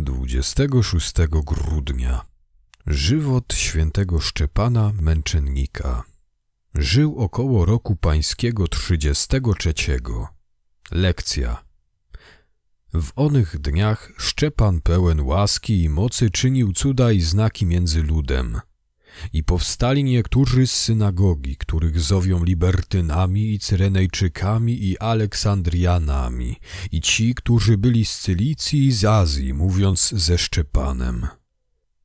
26 grudnia Żywot świętego Szczepana Męczennika Żył około roku pańskiego 33. Lekcja W onych dniach Szczepan pełen łaski i mocy czynił cuda i znaki między ludem. I powstali niektórzy z synagogi, których zowią Libertynami i Cyrenejczykami i Aleksandrianami, i ci, którzy byli z Cylicji i z Azji, mówiąc ze Szczepanem.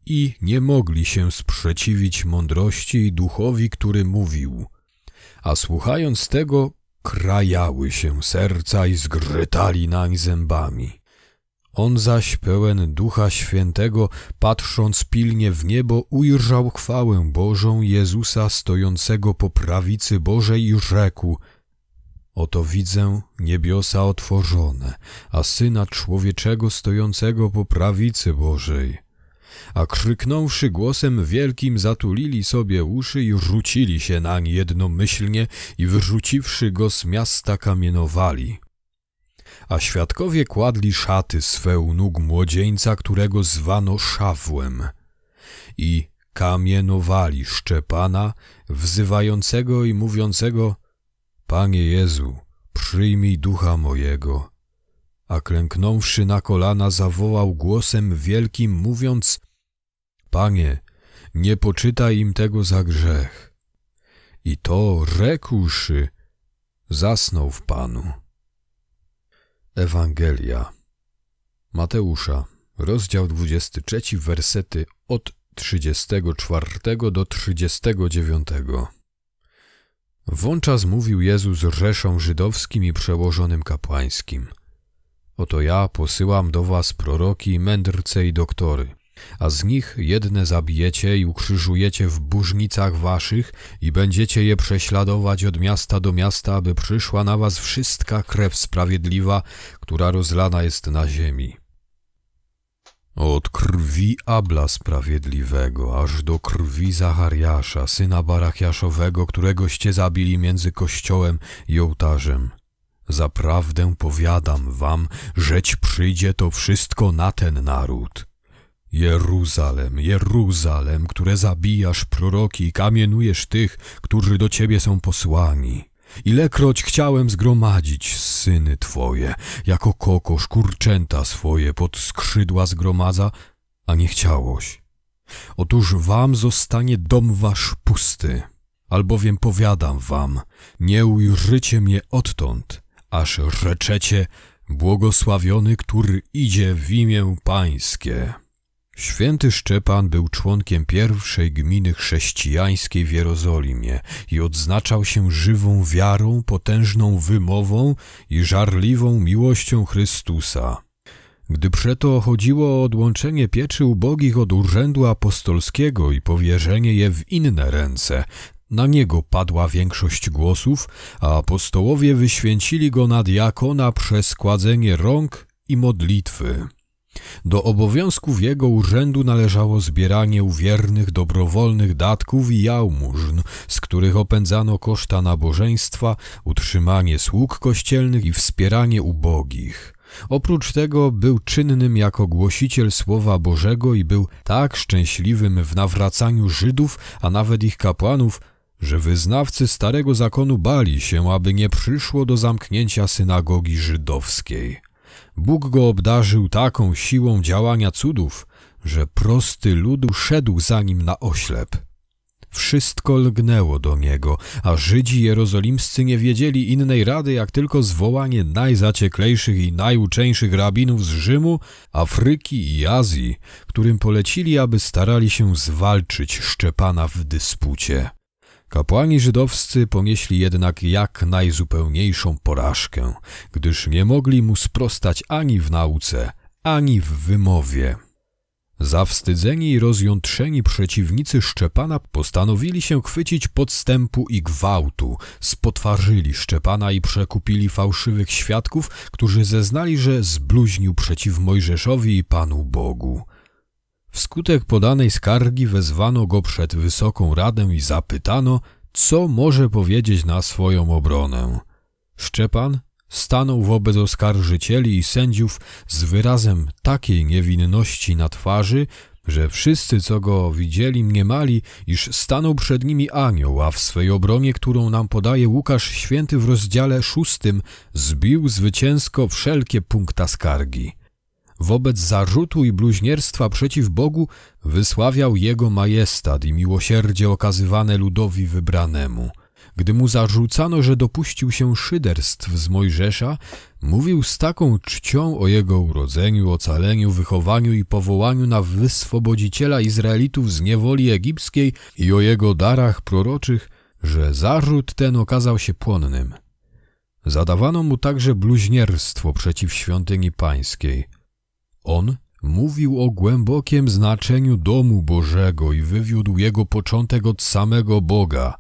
I nie mogli się sprzeciwić mądrości i duchowi, który mówił. A słuchając tego, krajały się serca i zgrytali nań zębami. On zaś pełen Ducha Świętego, patrząc pilnie w niebo, ujrzał chwałę Bożą Jezusa stojącego po prawicy Bożej i rzekł Oto widzę niebiosa otworzone, a Syna Człowieczego stojącego po prawicy Bożej. A krzyknąwszy głosem wielkim zatulili sobie uszy i rzucili się nań jednomyślnie i wyrzuciwszy go z miasta kamienowali a świadkowie kładli szaty swe u nóg młodzieńca, którego zwano Szawłem. I kamienowali Szczepana, wzywającego i mówiącego Panie Jezu, przyjmij ducha mojego. A klęknąwszy na kolana zawołał głosem wielkim, mówiąc Panie, nie poczytaj im tego za grzech. I to rzekłszy, zasnął w Panu. Ewangelia Mateusza, rozdział 23, wersety od 34 do 39. Wączas mówił Jezus rzeszą żydowskim i przełożonym kapłańskim. Oto ja posyłam do was proroki, mędrce i doktory – a z nich jedne zabijecie i ukrzyżujecie w burznicach waszych i będziecie je prześladować od miasta do miasta, aby przyszła na was wszystka krew sprawiedliwa, która rozlana jest na ziemi. Od krwi Abla Sprawiedliwego, aż do krwi Zachariasza, syna Barachiaszowego, któregoście zabili między kościołem i ołtarzem. Zaprawdę powiadam wam, żeć przyjdzie to wszystko na ten naród. Jeruzalem, Jeruzalem, które zabijasz proroki i kamienujesz tych, którzy do ciebie są posłani. Ilekroć chciałem zgromadzić syny twoje, jako kokosz kurczęta swoje pod skrzydła zgromadza, a nie chciałoś. Otóż wam zostanie dom wasz pusty, albowiem powiadam wam, nie ujrzycie mnie odtąd, aż rzeczecie, błogosławiony, który idzie w imię pańskie. Święty Szczepan był członkiem pierwszej gminy chrześcijańskiej w Jerozolimie i odznaczał się żywą wiarą, potężną wymową i żarliwą miłością Chrystusa. Gdy przeto chodziło o odłączenie pieczy ubogich od urzędu apostolskiego i powierzenie je w inne ręce, na niego padła większość głosów, a apostołowie wyświęcili go na diakona przez kładzenie rąk i modlitwy. Do obowiązków jego urzędu należało zbieranie uwiernych dobrowolnych datków i jałmużn, z których opędzano koszta nabożeństwa, utrzymanie sług kościelnych i wspieranie ubogich. Oprócz tego był czynnym jako głosiciel Słowa Bożego i był tak szczęśliwym w nawracaniu Żydów, a nawet ich kapłanów, że wyznawcy Starego Zakonu bali się, aby nie przyszło do zamknięcia synagogi żydowskiej. Bóg go obdarzył taką siłą działania cudów, że prosty ludu szedł za nim na oślep. Wszystko lgnęło do niego, a Żydzi jerozolimscy nie wiedzieli innej rady, jak tylko zwołanie najzacieklejszych i najuczeńszych rabinów z Rzymu, Afryki i Azji, którym polecili, aby starali się zwalczyć Szczepana w dyspucie. Kapłani żydowscy ponieśli jednak jak najzupełniejszą porażkę, gdyż nie mogli mu sprostać ani w nauce, ani w wymowie. Zawstydzeni i rozjątrzeni przeciwnicy Szczepana postanowili się chwycić podstępu i gwałtu, spotwarzyli Szczepana i przekupili fałszywych świadków, którzy zeznali, że zbluźnił przeciw Mojżeszowi i Panu Bogu. Wskutek podanej skargi wezwano go przed Wysoką Radę i zapytano, co może powiedzieć na swoją obronę. Szczepan stanął wobec oskarżycieli i sędziów z wyrazem takiej niewinności na twarzy, że wszyscy, co go widzieli, mniemali, iż stanął przed nimi anioł, a w swej obronie, którą nam podaje Łukasz Święty w rozdziale szóstym, zbił zwycięsko wszelkie punkta skargi wobec zarzutu i bluźnierstwa przeciw Bogu wysławiał Jego majestat i miłosierdzie okazywane ludowi wybranemu. Gdy mu zarzucano, że dopuścił się szyderstw z Mojżesza, mówił z taką czcią o jego urodzeniu, ocaleniu, wychowaniu i powołaniu na wyswobodziciela Izraelitów z niewoli egipskiej i o jego darach proroczych, że zarzut ten okazał się płonnym. Zadawano mu także bluźnierstwo przeciw świątyni pańskiej. On mówił o głębokim znaczeniu domu Bożego i wywiódł jego początek od samego Boga.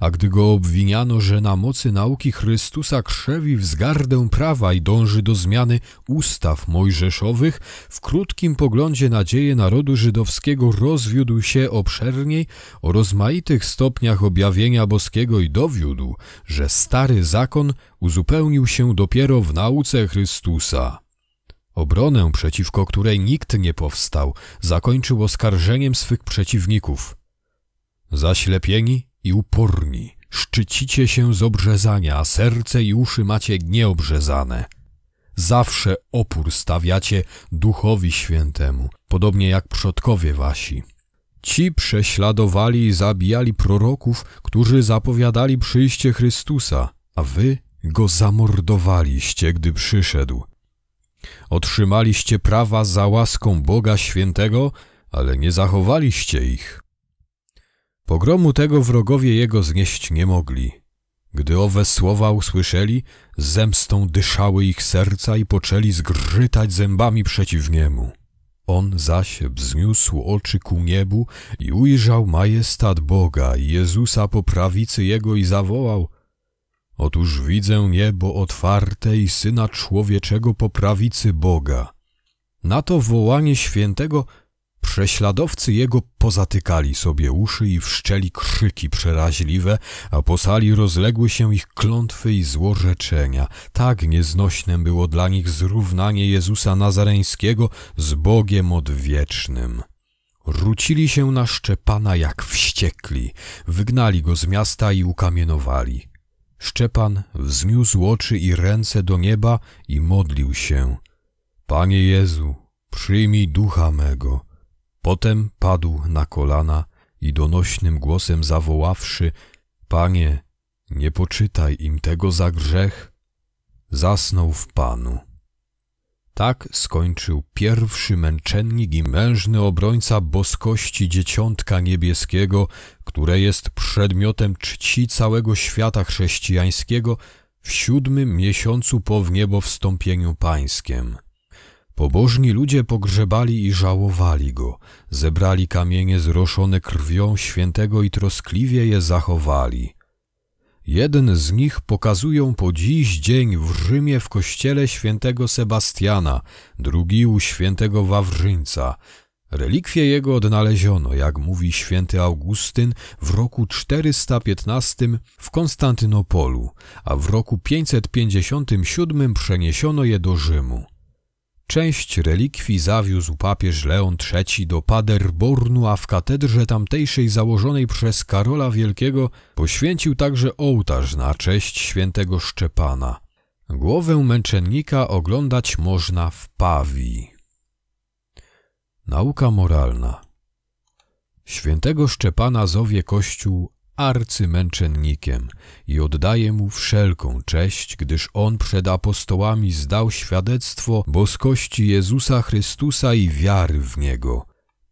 A gdy go obwiniano, że na mocy nauki Chrystusa krzewi wzgardę prawa i dąży do zmiany ustaw mojżeszowych, w krótkim poglądzie nadzieje narodu żydowskiego rozwiódł się obszerniej o rozmaitych stopniach objawienia boskiego i dowiódł, że stary zakon uzupełnił się dopiero w nauce Chrystusa. Obronę, przeciwko której nikt nie powstał, zakończył oskarżeniem swych przeciwników. Zaślepieni i uporni, szczycicie się z obrzezania, a serce i uszy macie nieobrzezane. Zawsze opór stawiacie Duchowi Świętemu, podobnie jak przodkowie wasi. Ci prześladowali i zabijali proroków, którzy zapowiadali przyjście Chrystusa, a wy go zamordowaliście, gdy przyszedł. Otrzymaliście prawa za łaską Boga Świętego, ale nie zachowaliście ich. Pogromu tego wrogowie jego znieść nie mogli. Gdy owe słowa usłyszeli, zemstą dyszały ich serca i poczęli zgrzytać zębami przeciw niemu. On zaś wzniósł oczy ku niebu i ujrzał majestat Boga i Jezusa po prawicy jego i zawołał – Otóż widzę niebo otwarte i Syna Człowieczego po prawicy Boga. Na to wołanie świętego prześladowcy jego pozatykali sobie uszy i wszczeli krzyki przeraźliwe, a po sali rozległy się ich klątwy i złorzeczenia. Tak nieznośne było dla nich zrównanie Jezusa Nazareńskiego z Bogiem odwiecznym. Rzucili się na Szczepana jak wściekli, wygnali go z miasta i ukamienowali. Szczepan wzniósł oczy i ręce do nieba i modlił się. Panie Jezu, przyjmij ducha mego. Potem padł na kolana i donośnym głosem zawoławszy, Panie, nie poczytaj im tego za grzech, zasnął w Panu. Tak skończył pierwszy męczennik i mężny obrońca boskości Dzieciątka Niebieskiego, które jest przedmiotem czci całego świata chrześcijańskiego w siódmym miesiącu po wniebo wstąpieniu pańskiem. Pobożni ludzie pogrzebali i żałowali go, zebrali kamienie zroszone krwią świętego i troskliwie je zachowali – Jeden z nich pokazują po dziś dzień w Rzymie w kościele świętego Sebastiana, drugi u świętego Wawrzyńca. Relikwie jego odnaleziono, jak mówi święty Augustyn, w roku 415 w Konstantynopolu, a w roku 557 przeniesiono je do Rzymu. Część relikwii zawiózł papież Leon III do Paderbornu, a w katedrze tamtejszej założonej przez Karola Wielkiego poświęcił także ołtarz na cześć świętego Szczepana. Głowę męczennika oglądać można w Pawii. Nauka moralna Świętego Szczepana zowie Kościół arcymęczennikiem i oddaje mu wszelką cześć, gdyż on przed apostołami zdał świadectwo boskości Jezusa Chrystusa i wiary w Niego.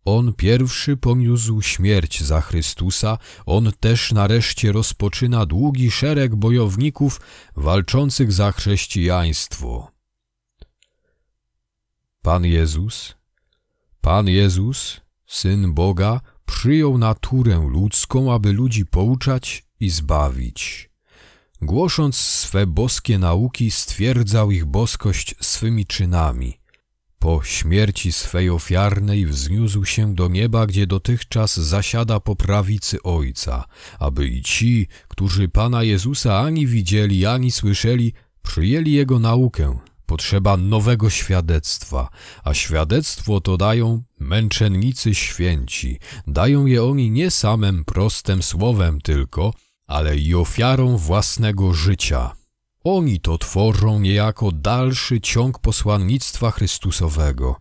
On pierwszy poniósł śmierć za Chrystusa, on też nareszcie rozpoczyna długi szereg bojowników walczących za chrześcijaństwo. Pan Jezus, Pan Jezus, Syn Boga, Przyjął naturę ludzką, aby ludzi pouczać i zbawić. Głosząc swe boskie nauki, stwierdzał ich boskość swymi czynami – po śmierci swej ofiarnej wzniósł się do nieba, gdzie dotychczas zasiada po prawicy Ojca, aby i ci, którzy Pana Jezusa ani widzieli, ani słyszeli, przyjęli Jego naukę, potrzeba nowego świadectwa, a świadectwo to dają męczennicy święci. Dają je oni nie samym prostym słowem tylko, ale i ofiarą własnego życia. Oni to tworzą niejako dalszy ciąg posłannictwa Chrystusowego –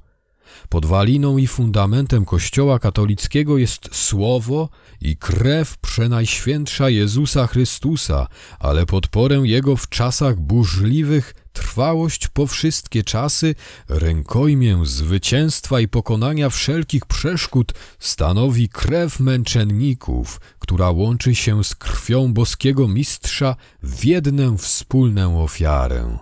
Podwaliną i fundamentem Kościoła katolickiego jest słowo i krew przenajświętsza Jezusa Chrystusa, ale podporę Jego w czasach burzliwych trwałość po wszystkie czasy, rękojmię zwycięstwa i pokonania wszelkich przeszkód stanowi krew męczenników, która łączy się z krwią boskiego mistrza w jedną wspólną ofiarę.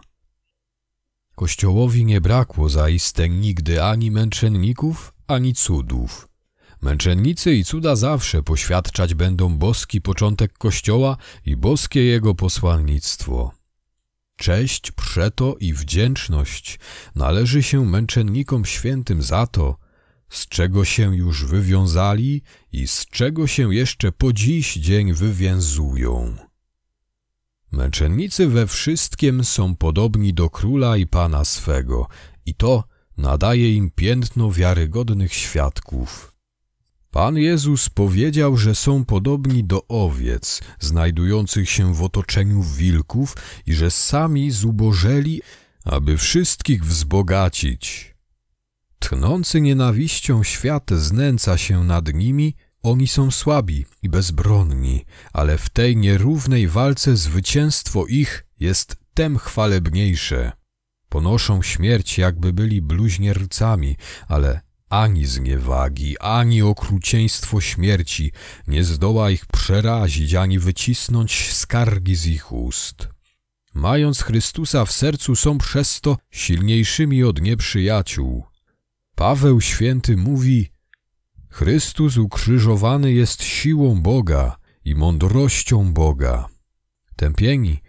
Kościołowi nie brakło zaiste nigdy ani męczenników, ani cudów. Męczennicy i cuda zawsze poświadczać będą boski początek Kościoła i boskie jego posłannictwo. Cześć, przeto i wdzięczność należy się męczennikom świętym za to, z czego się już wywiązali i z czego się jeszcze po dziś dzień wywiązują. Męczennicy we wszystkim są podobni do króla i pana swego i to nadaje im piętno wiarygodnych świadków. Pan Jezus powiedział, że są podobni do owiec, znajdujących się w otoczeniu wilków i że sami zubożeli, aby wszystkich wzbogacić. Tchnący nienawiścią świat znęca się nad nimi oni są słabi i bezbronni, ale w tej nierównej walce zwycięstwo ich jest tem chwalebniejsze. Ponoszą śmierć, jakby byli bluźniercami, ale ani zniewagi, ani okrucieństwo śmierci nie zdoła ich przerazić, ani wycisnąć skargi z ich ust. Mając Chrystusa w sercu są przez to silniejszymi od nieprzyjaciół. Paweł Święty mówi – Chrystus ukrzyżowany jest siłą Boga i mądrością Boga. Tępieni,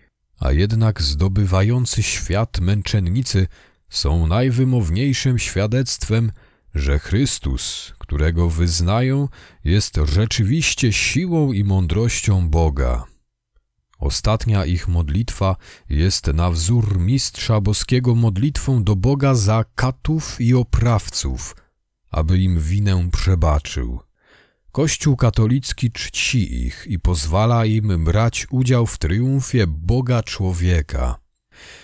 a jednak zdobywający świat męczennicy są najwymowniejszym świadectwem, że Chrystus, którego wyznają, jest rzeczywiście siłą i mądrością Boga. Ostatnia ich modlitwa jest na wzór Mistrza Boskiego modlitwą do Boga za katów i oprawców – aby im winę przebaczył. Kościół katolicki czci ich i pozwala im brać udział w triumfie Boga człowieka.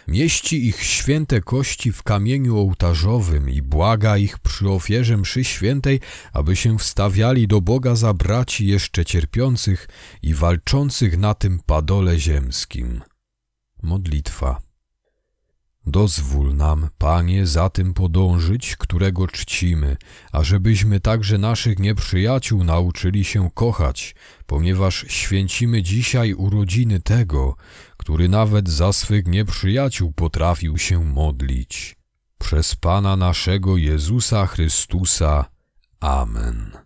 Mieści ich święte kości w kamieniu ołtarzowym i błaga ich przy ofierze mszy świętej, aby się wstawiali do Boga za braci jeszcze cierpiących i walczących na tym padole ziemskim. Modlitwa Dozwól nam, Panie, za tym podążyć, którego czcimy, ażebyśmy także naszych nieprzyjaciół nauczyli się kochać, ponieważ święcimy dzisiaj urodziny tego, który nawet za swych nieprzyjaciół potrafił się modlić. Przez Pana naszego Jezusa Chrystusa. Amen.